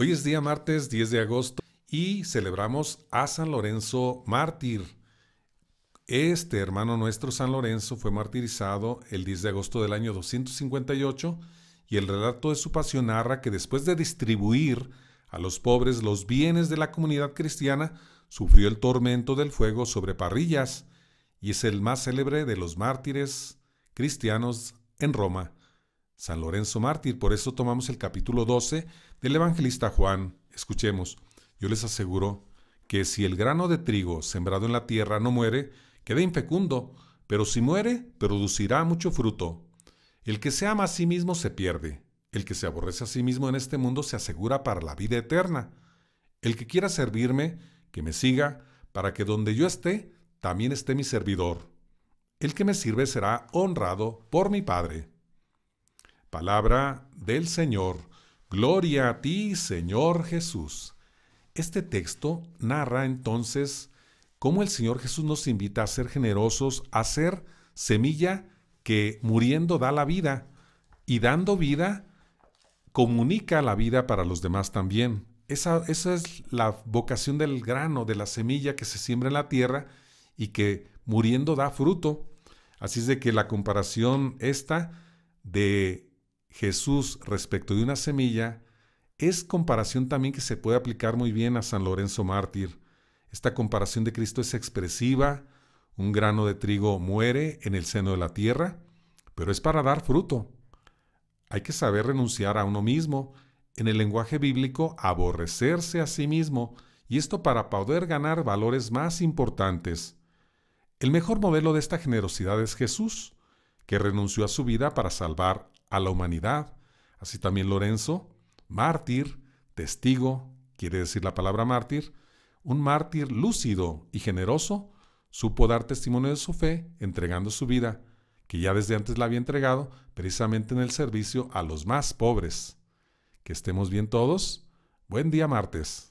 Hoy es día martes 10 de agosto y celebramos a San Lorenzo mártir. Este hermano nuestro San Lorenzo fue martirizado el 10 de agosto del año 258 y el relato de su pasión narra que después de distribuir a los pobres los bienes de la comunidad cristiana, sufrió el tormento del fuego sobre parrillas y es el más célebre de los mártires cristianos en Roma. San Lorenzo mártir. Por eso tomamos el capítulo 12 del evangelista Juan. Escuchemos, yo les aseguro que si el grano de trigo sembrado en la tierra no muere, queda infecundo, pero si muere, producirá mucho fruto. El que se ama a sí mismo se pierde. El que se aborrece a sí mismo en este mundo se asegura para la vida eterna. El que quiera servirme, que me siga, para que donde yo esté, también esté mi servidor. El que me sirve será honrado por mi Padre. Palabra del Señor. Gloria a ti, Señor Jesús. Este texto narra entonces cómo el Señor Jesús nos invita a ser generosos, a ser semilla que muriendo da la vida y dando vida comunica la vida para los demás también. Esa, esa es la vocación del grano, de la semilla que se siembra en la tierra y que muriendo da fruto. Así es de que la comparación esta de Jesús respecto de una semilla es comparación también que se puede aplicar muy bien a San Lorenzo Mártir. Esta comparación de Cristo es expresiva, un grano de trigo muere en el seno de la tierra, pero es para dar fruto. Hay que saber renunciar a uno mismo, en el lenguaje bíblico, aborrecerse a sí mismo, y esto para poder ganar valores más importantes. El mejor modelo de esta generosidad es Jesús, que renunció a su vida para salvar a la humanidad. Así también Lorenzo, mártir, testigo, quiere decir la palabra mártir, un mártir lúcido y generoso, supo dar testimonio de su fe entregando su vida, que ya desde antes la había entregado precisamente en el servicio a los más pobres. Que estemos bien todos. Buen día martes.